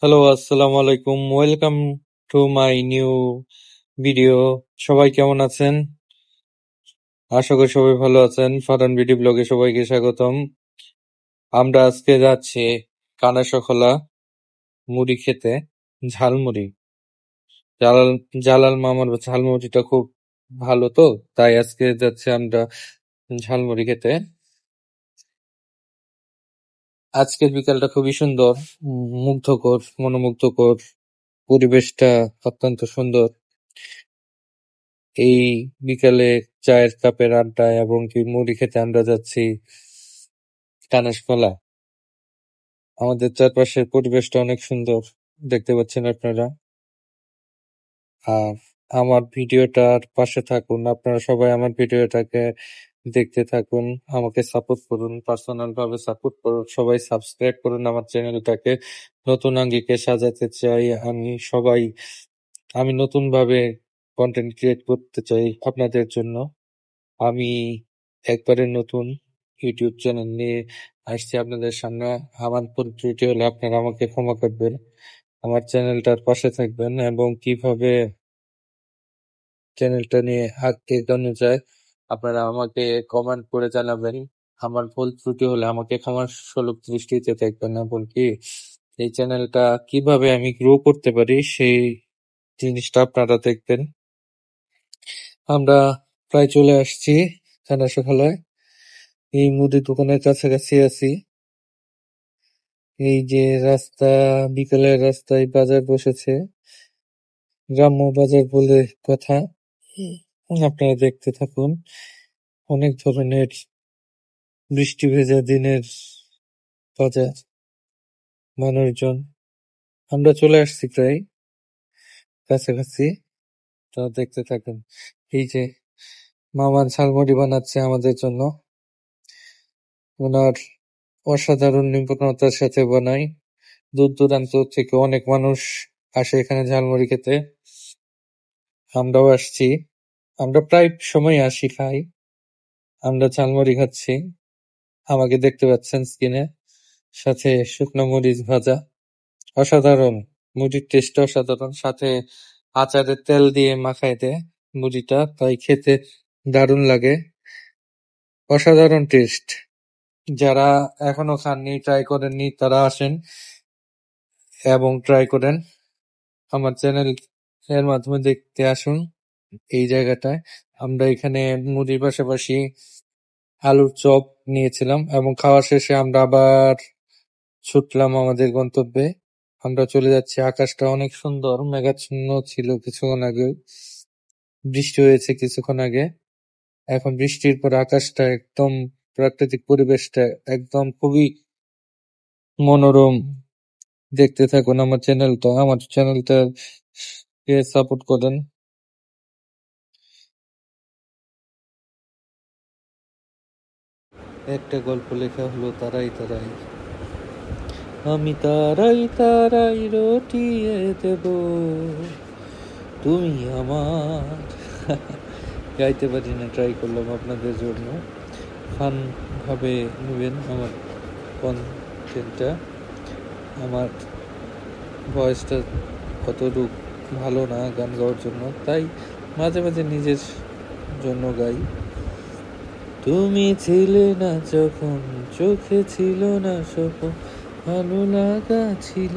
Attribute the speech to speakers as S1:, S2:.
S1: Hello আসসালামু আলাইকুম welcome to my new video সবাই কেমন আছেন আশা করি সবাই ভালো আছেন ফারান বিডি ব্লগে সবাইকে স্বাগতম আমরা আজকে যাচ্ছি কানাসখোলা মুড়ি খেতে ঝালমুড়ি জালাল জালাল মামার ঝালমুড়িটা খুব ভালো তো তাই আজকে যাচ্ছে আমরা ঝালমুড়ি খেতে আজকের বিকালটা খুবই সুন্দর মুগ্ধকর মনোমুগ্ধকর পরিবেশটা অত্যন্ত সুন্দর এই বিকালে চায়ের কাপের আড্ডায় এবং কি মুড়ি খেতে আমরা যাচ্ছি কানাসপালা আমাদের চারপাশের পরিবেশটা অনেক সুন্দর দেখতে পাচ্ছেন আপনারা আর আমার ভিডিওটার পাশে থাকুন আপনারা সবাই আমার ভিডিওটাকে দেখতে থাকুন, আমাকে সাপোর্ট করুন, পার্সোনাল ভাবে সাপোর্ট করুন, সবাই সাবস্ক্রাইব করুন আমার চ্যানেলটাকে নতুন আঙ্গিকে সাজাতে চাই আমি সবাই আমি নতুন ভাবে কন্টেন্ট ক্রিয়েট করতে চাই আপনাদের জন্য আমি একবারে নতুন ইউটিউব চ্যানেল নিয়ে আসছি আপনাদের সামনে আমার পরিচিতি হলে আপনারা আমাকে ক্ষমা করবেন আমার চ্যানেলটার পাশে থাকবেন এবং কিভাবে চ্যানেলটা নিয়ে আগে এগোনো যায় আপনারা আমাকে কমেন্ট করে জানাবেন আমার ভুল ত্রুটি হলে আমাকে ক্ষমার সুলভ দৃষ্টিতে দেখবেন এবং কি এই চ্যানেলটা কিভাবে আমি গ্রো করতে পারি সেই জিনিসটা আপনারা দেখবেন আমরা প্রায় চলে আসছি থানা সকালে এই মুদি দোকানের কাছাকাছি আছি এই যে রাস্তা বিকালের রাস্তায় বাজার বসেছে গ্রাম্য বাজার বলে কথা আপনারা দেখতে থাকুন অনেক ধরনের বৃষ্টি ভেজা দিনের বাজার মানুষজন আমরা চলে আসছি প্রায় কাছাকাছি তা দেখতে থাকুন এই যে মামা ঝালমুড়ি বানাচ্ছে আমাদের জন্য ওনার অসাধারণ নিপুণতার সাথে বানাই দূর দূরান্ত থেকে অনেক মানুষ আসে এখানে ঝালমুড়ি খেতে আমরাও আসছি আমরা প্রায় সময় আসি খাই আমরা ঝালমুড়ি খাচ্ছি আমাকে দেখতে পাচ্ছেন স্কিনে সাথে শুকনো মরিচ ভাজা অসাধারণ মুড়ির টেস্ট অসাধারণ সাথে আচারে তেল দিয়ে মাখাই দেয় মুড়িটা তাই খেতে দারুণ লাগে অসাধারণ টেস্ট যারা এখনো খাননি ট্রাই করেননি তারা আসেন এবং ট্রাই করেন আমার চ্যানেল এর মাধ্যমে দেখতে আসুন এই জায়গাটায়। আমরা এখানে নদীর পাশাপাশি আলুর চপ নিয়েছিলাম এবং খাওয়া শেষে আমরা আবার ছুটলাম আমাদের গন্তব্যে। আমরা চলে যাচ্ছি আকাশটা অনেক সুন্দর মেঘাচ্ছন্ন ছিল কিছুক্ষণ আগে। বৃষ্টি হয়েছে কিছুক্ষণ আগে। এখন বৃষ্টির পর আকাশটা একদম প্রাকৃতিক পরিবেশটা একদম খুবই মনোরম। দেখতে থাকুন আমার চ্যানেলটা। আমার চ্যানেলটা সাপোর্ট করেন। একটা গল্প লেখা হলো তারাই তারাই আমি তারাই তারাই রটিয়ে দেব তুমি আমার গাইতে পারি না ট্রাই করলাম আপনাদের জন্য ফানভাবে নেবেন আমার কন্টেন্টটা আমার ভয়েসটা অতটুক ভালো না গান গাওয়ার জন্য তাই মাঝে মাঝে নিজের জন্য গাই তুমি ছিলে না যখন চোখে ছিল না স্বপ্ন ভালো লাগা ছিল